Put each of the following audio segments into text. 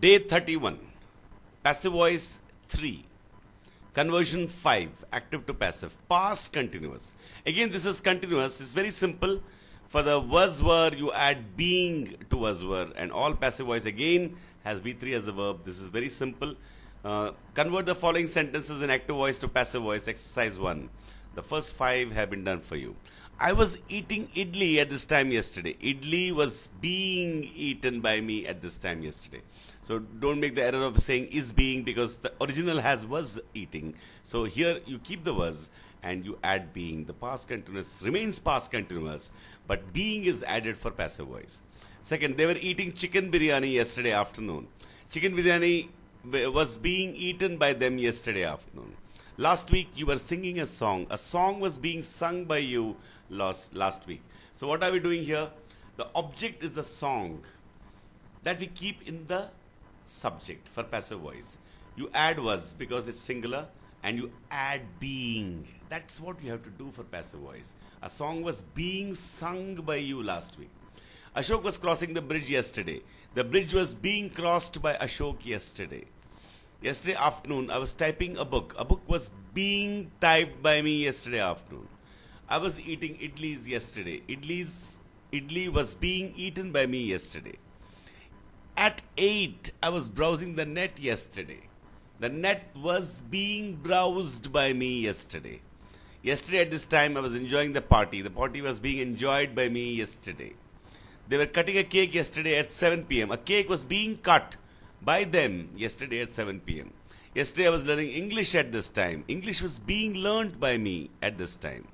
Day 31, passive voice 3, conversion 5, active to passive, past continuous. Again, this is continuous, it's very simple. For the was were, you add being to was were, and all passive voice again has be 3 as the verb. This is very simple. Uh, convert the following sentences in active voice to passive voice, exercise 1. The first five have been done for you. I was eating idli at this time yesterday. Idli was being eaten by me at this time yesterday. So don't make the error of saying is being because the original has was eating. So here you keep the was and you add being. The past continuous remains past continuous, but being is added for passive voice. Second, they were eating chicken biryani yesterday afternoon. Chicken biryani was being eaten by them yesterday afternoon. Last week you were singing a song. A song was being sung by you last, last week. So what are we doing here? The object is the song that we keep in the subject for passive voice. You add was because it's singular and you add being. That's what you have to do for passive voice. A song was being sung by you last week. Ashok was crossing the bridge yesterday. The bridge was being crossed by Ashok yesterday. Yesterday afternoon, I was typing a book. A book was being typed by me yesterday afternoon. I was eating idlis yesterday. Idlis, idli was being eaten by me yesterday. At 8, I was browsing the net yesterday. The net was being browsed by me yesterday. Yesterday, at this time, I was enjoying the party. The party was being enjoyed by me yesterday. They were cutting a cake yesterday at 7 pm. A cake was being cut by them yesterday at 7 pm. Yesterday, I was learning English at this time. English was being learned by me at this time.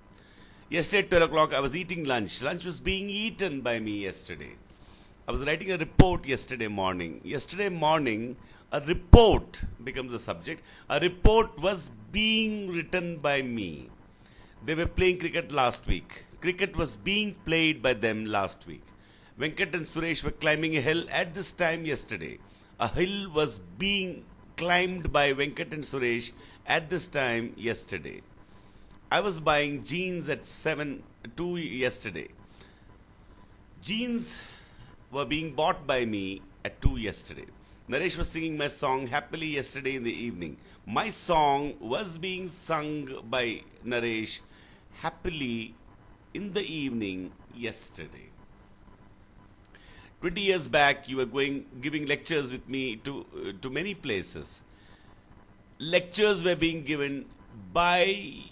Yesterday at 12 o'clock, I was eating lunch. Lunch was being eaten by me yesterday. I was writing a report yesterday morning. Yesterday morning, a report becomes a subject. A report was being written by me. They were playing cricket last week. Cricket was being played by them last week. Venkat and Suresh were climbing a hill at this time yesterday. A hill was being climbed by Venkat and Suresh at this time yesterday. I was buying jeans at 7 2 yesterday. Jeans were being bought by me at 2 yesterday. Naresh was singing my song happily yesterday in the evening. My song was being sung by Naresh happily in the evening yesterday. 20 years back, you were going giving lectures with me to, uh, to many places. Lectures were being given by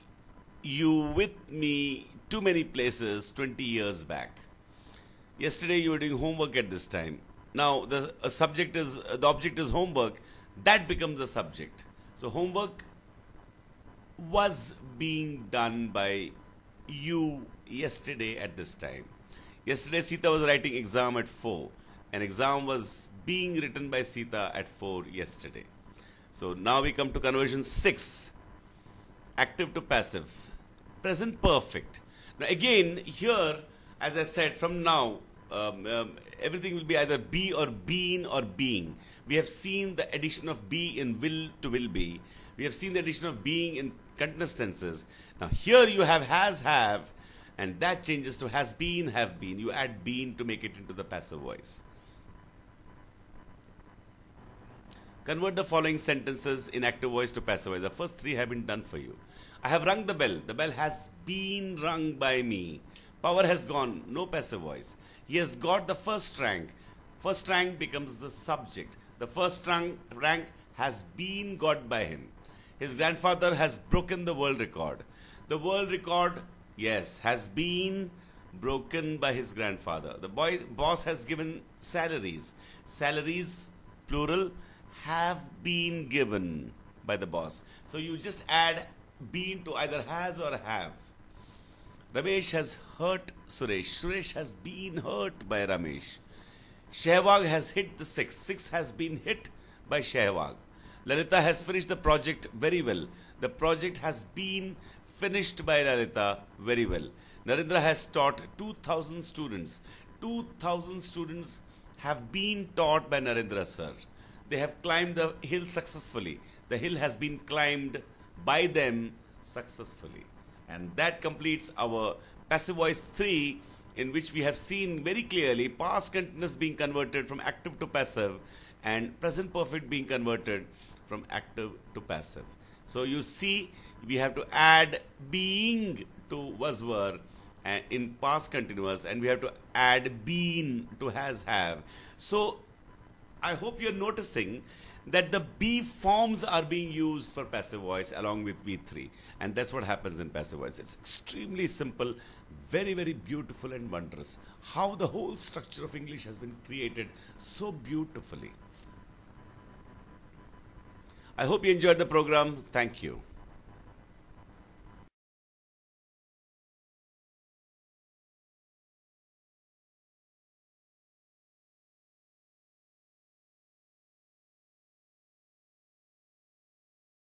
you with me to many places 20 years back yesterday you were doing homework at this time now the subject is the object is homework that becomes a subject so homework was being done by you yesterday at this time yesterday sita was writing exam at 4 an exam was being written by sita at 4 yesterday so now we come to conversion 6 active to passive present perfect now again here as i said from now um, um, everything will be either be or been or being. We have seen the addition of be in will to will be. We have seen the addition of being in continuous tenses. Now here you have has have, and that changes to has been have been. You add been to make it into the passive voice. Convert the following sentences in active voice to passive voice. The first three have been done for you. I have rung the bell. The bell has been rung by me. Power has gone, no passive voice. He has got the first rank. First rank becomes the subject. The first rank, rank has been got by him. His grandfather has broken the world record. The world record, yes, has been broken by his grandfather. The boy, boss has given salaries. Salaries, plural, have been given by the boss. So you just add been to either has or have. Ramesh has hurt Suresh. Suresh has been hurt by Ramesh. Shehwag has hit the six. Six has been hit by Shehwag. Lalita has finished the project very well. The project has been finished by Lalita very well. Narendra has taught 2000 students. 2000 students have been taught by Narendra sir. They have climbed the hill successfully. The hill has been climbed by them successfully. And that completes our Passive Voice 3 in which we have seen very clearly past continuous being converted from active to passive and present perfect being converted from active to passive. So you see we have to add being to was were uh, in past continuous and we have to add been to has have. So I hope you're noticing that the B forms are being used for passive voice along with V3. And that's what happens in passive voice. It's extremely simple, very, very beautiful and wondrous. How the whole structure of English has been created so beautifully. I hope you enjoyed the program. Thank you.